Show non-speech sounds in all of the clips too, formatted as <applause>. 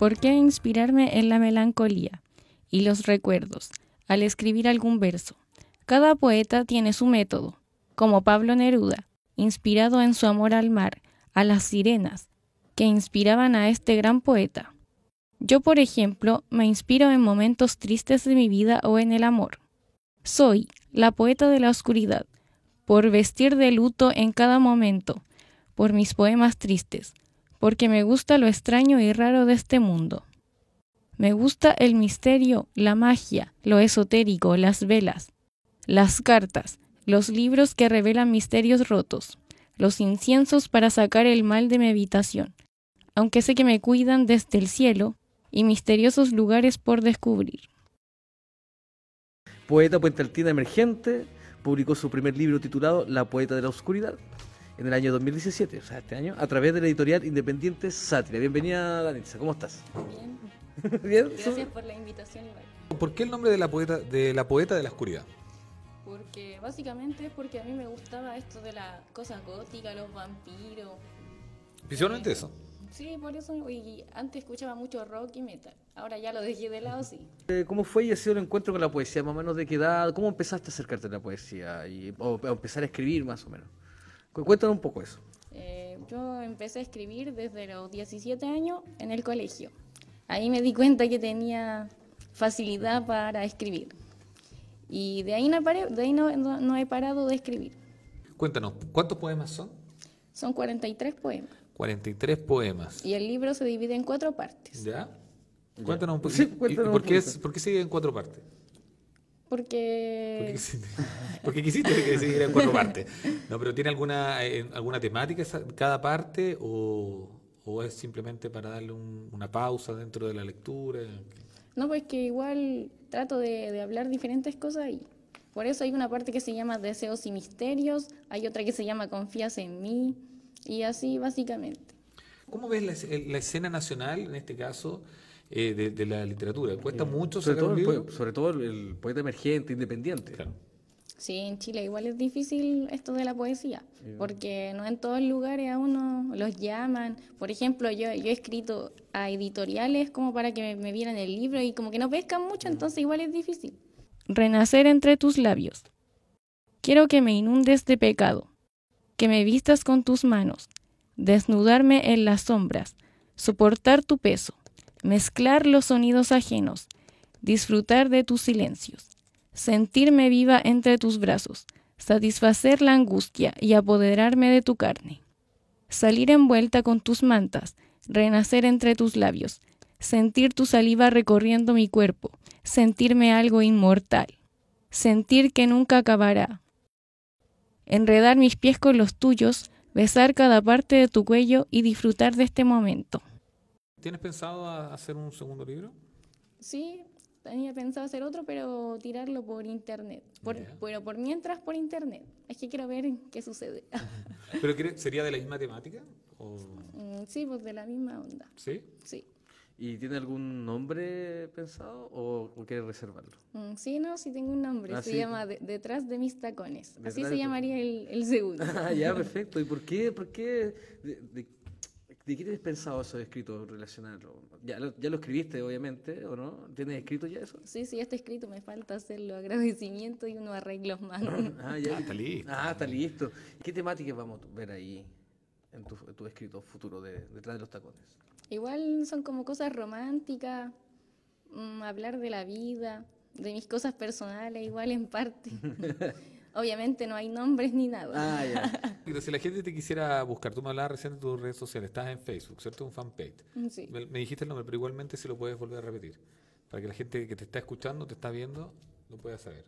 ¿Por qué inspirarme en la melancolía y los recuerdos al escribir algún verso? Cada poeta tiene su método, como Pablo Neruda, inspirado en su amor al mar, a las sirenas, que inspiraban a este gran poeta. Yo, por ejemplo, me inspiro en momentos tristes de mi vida o en el amor. Soy la poeta de la oscuridad, por vestir de luto en cada momento, por mis poemas tristes, porque me gusta lo extraño y raro de este mundo. Me gusta el misterio, la magia, lo esotérico, las velas, las cartas, los libros que revelan misterios rotos, los inciensos para sacar el mal de mi habitación, aunque sé que me cuidan desde el cielo y misteriosos lugares por descubrir. Poeta Puente Emergente publicó su primer libro titulado La Poeta de la Oscuridad en el año 2017, o sea, este año, a través de la editorial independiente Sátira. Bienvenida, Danitza, ¿cómo estás? Bien. <laughs> ¿Bien? Gracias por la invitación, Iván. ¿Por qué el nombre de la poeta de la poeta de la oscuridad? Porque básicamente es porque a mí me gustaba esto de la cosa gótica, los vampiros. Principalmente eso. Eh, sí, por eso. Y antes escuchaba mucho rock y metal. Ahora ya lo dejé de lado, sí. Eh, ¿Cómo fue y ha sido el encuentro con la poesía? Más o menos de qué edad, ¿cómo empezaste a acercarte a la poesía? Y, o, o empezar a escribir más o menos. Cuéntanos un poco eso. Eh, yo empecé a escribir desde los 17 años en el colegio. Ahí me di cuenta que tenía facilidad para escribir. Y de ahí no, no, he parado de escribir. Cuéntanos, ¿cuántos poemas son? Son 43 poemas. 43 poemas. Y el libro se divide en cuatro partes. ¿Ya? Cuéntanos un poquito. por, qué es, por sigue en cuatro partes? Porque... Porque <laughs> <laughs> quisiste, que en cuatro partes. No, pero ¿tiene alguna, eh, alguna temática cada parte o, es simplemente para darle una pausa dentro de la lectura? No, pues que igual trato de, hablar diferentes cosas y por eso hay una parte que se llama Deseos y Misterios, hay otra que se llama Confías en mí y así básicamente. ¿Cómo ves la escena nacional en este caso? Eh, de, la literatura. Cuesta eh, mucho sobre todo, el, poeta emergente, independiente. Sí, en Chile igual es difícil esto de la poesía, porque no en todos lugares a uno los llaman. Por ejemplo, yo, yo he escrito a editoriales como para que me, me vieran el libro y como que no pescan mucho, entonces igual es difícil. Renacer entre tus labios. Quiero que me inundes de pecado, que me vistas con tus manos, desnudarme en las sombras, soportar tu peso, mezclar los sonidos ajenos, disfrutar de tus silencios, sentirme viva entre tus brazos, satisfacer la angustia y apoderarme de tu carne, salir envuelta con tus mantas, renacer entre tus labios, sentir tu saliva recorriendo mi cuerpo, sentirme algo inmortal, sentir que nunca acabará, enredar mis pies con los tuyos, besar cada parte de tu cuello y disfrutar de este momento. ¿Tienes pensado hacer un segundo libro? Sí, tenía pensado hacer otro, pero tirarlo por internet. Pero por mientras por internet. Es que quiero ver qué sucede. <laughs> ¿Pero sería de la misma temática? Mm, sí, pues de la misma onda. ¿Sí? Sí. ¿Y tiene algún nombre pensado o, quiere reservarlo? Mm, sí, no, sí tengo un nombre. Ah, se llama Detrás de mis tacones. Así se llamaría el, segundo. <laughs> ah, ya, perfecto. ¿Y por qué, por qué de, de ¿Y qué tienes pensado esos de escrito relacionarlo? Ya lo, ya lo escribiste, obviamente, ¿o no? ¿Tienes escrito ya eso? Sí, sí, ya está escrito. Me falta hacer los agradecimientos y unos arreglos más. ah, <laughs> ah ya. Ah, está listo. Ah, está listo. ¿Qué temáticas vamos a ver ahí en tu, escrito futuro de, detrás de los tacones? Igual son como cosas románticas, mm, hablar de la vida, de mis cosas personales, igual en parte. <laughs> Obviamente no hay nombres ni nada. Pero ah, <laughs> si la gente te quisiera buscar, tú me hablabas recién de tus redes sociales, estás en Facebook, ¿cierto? Un fanpage. Mm, me, dijiste el nombre, pero igualmente si lo puedes volver a repetir, para que la gente que te está escuchando, te está viendo, lo pueda saber.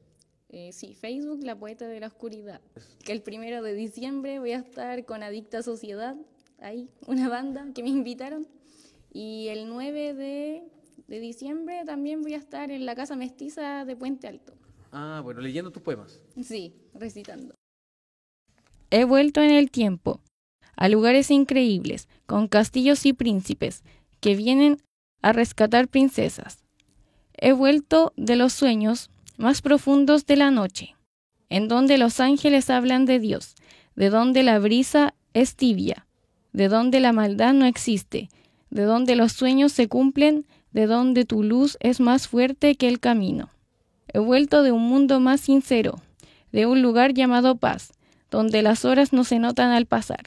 Eh, sí, Facebook, La Poeta de la Oscuridad. Que el primero de diciembre voy a estar con Adicta Sociedad, ahí, una banda que me invitaron. Y el 9 de diciembre también voy a estar en la Casa Mestiza de Puente Alto. Ah, bueno, leyendo tus poemas. Sí, recitando. He vuelto en el tiempo, a lugares increíbles, con castillos y príncipes, que vienen a rescatar princesas. He vuelto de los sueños más profundos de la noche, en donde los ángeles hablan de Dios, de donde la brisa es tibia, de donde la maldad no existe, de donde los sueños se cumplen, de donde tu luz es más fuerte que el camino. He vuelto de un mundo más sincero, de un lugar llamado paz, donde las horas no se notan al pasar.